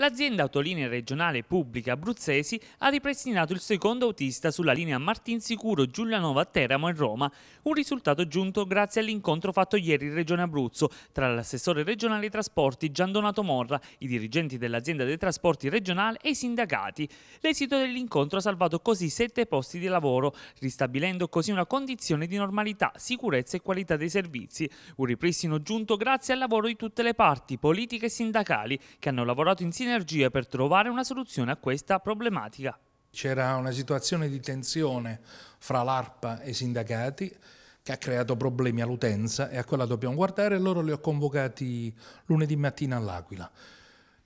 L'azienda autolinea regionale pubblica abruzzesi ha ripristinato il secondo autista sulla linea Martinsicuro Sicuro Giulianova Teramo in Roma, un risultato giunto grazie all'incontro fatto ieri in Regione Abruzzo tra l'assessore regionale dei trasporti Gian Donato Morra, i dirigenti dell'azienda dei trasporti regionale e i sindacati. L'esito dell'incontro ha salvato così sette posti di lavoro, ristabilendo così una condizione di normalità, sicurezza e qualità dei servizi. Un ripristino giunto grazie al lavoro di tutte le parti, politiche e sindacali, che hanno lavorato insieme sinergie per trovare una soluzione a questa problematica. C'era una situazione di tensione fra l'ARPA e i sindacati che ha creato problemi all'utenza e a quella dobbiamo guardare e loro li ho convocati lunedì mattina all'Aquila.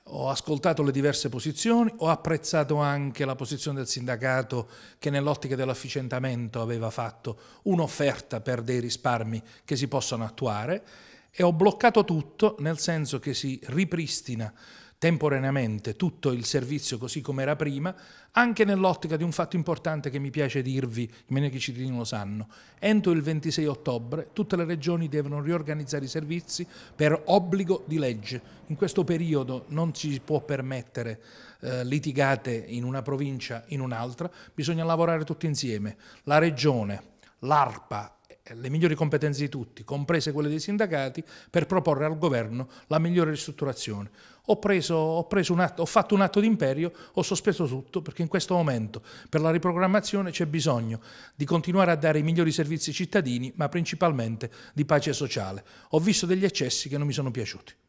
Ho ascoltato le diverse posizioni, ho apprezzato anche la posizione del sindacato che nell'ottica dell'efficientamento aveva fatto un'offerta per dei risparmi che si possono attuare e ho bloccato tutto, nel senso che si ripristina temporaneamente tutto il servizio così come era prima, anche nell'ottica di un fatto importante che mi piace dirvi, i meno che i cittadini lo sanno. Entro il 26 ottobre tutte le regioni devono riorganizzare i servizi per obbligo di legge. In questo periodo non si può permettere eh, litigate in una provincia in un'altra, bisogna lavorare tutti insieme. La regione, l'ARPA, le migliori competenze di tutti, comprese quelle dei sindacati, per proporre al governo la migliore ristrutturazione. Ho, preso, ho, preso un atto, ho fatto un atto d'imperio, ho sospeso tutto perché in questo momento per la riprogrammazione c'è bisogno di continuare a dare i migliori servizi ai cittadini, ma principalmente di pace sociale. Ho visto degli eccessi che non mi sono piaciuti.